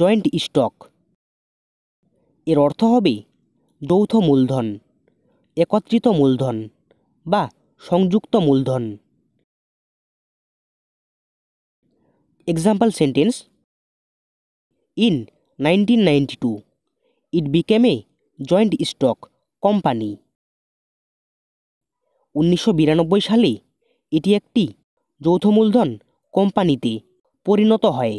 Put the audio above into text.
joint stock এর অর্থ হবে যৌথ মূলধন একত্রিত মূলধন বা সংযুক্ত মূলধন example sentence in nineteen ninety two it became a joint stock company উনিশশো সালে এটি একটি যৌথ মূলধন কোম্পানিতে পরিণত হয়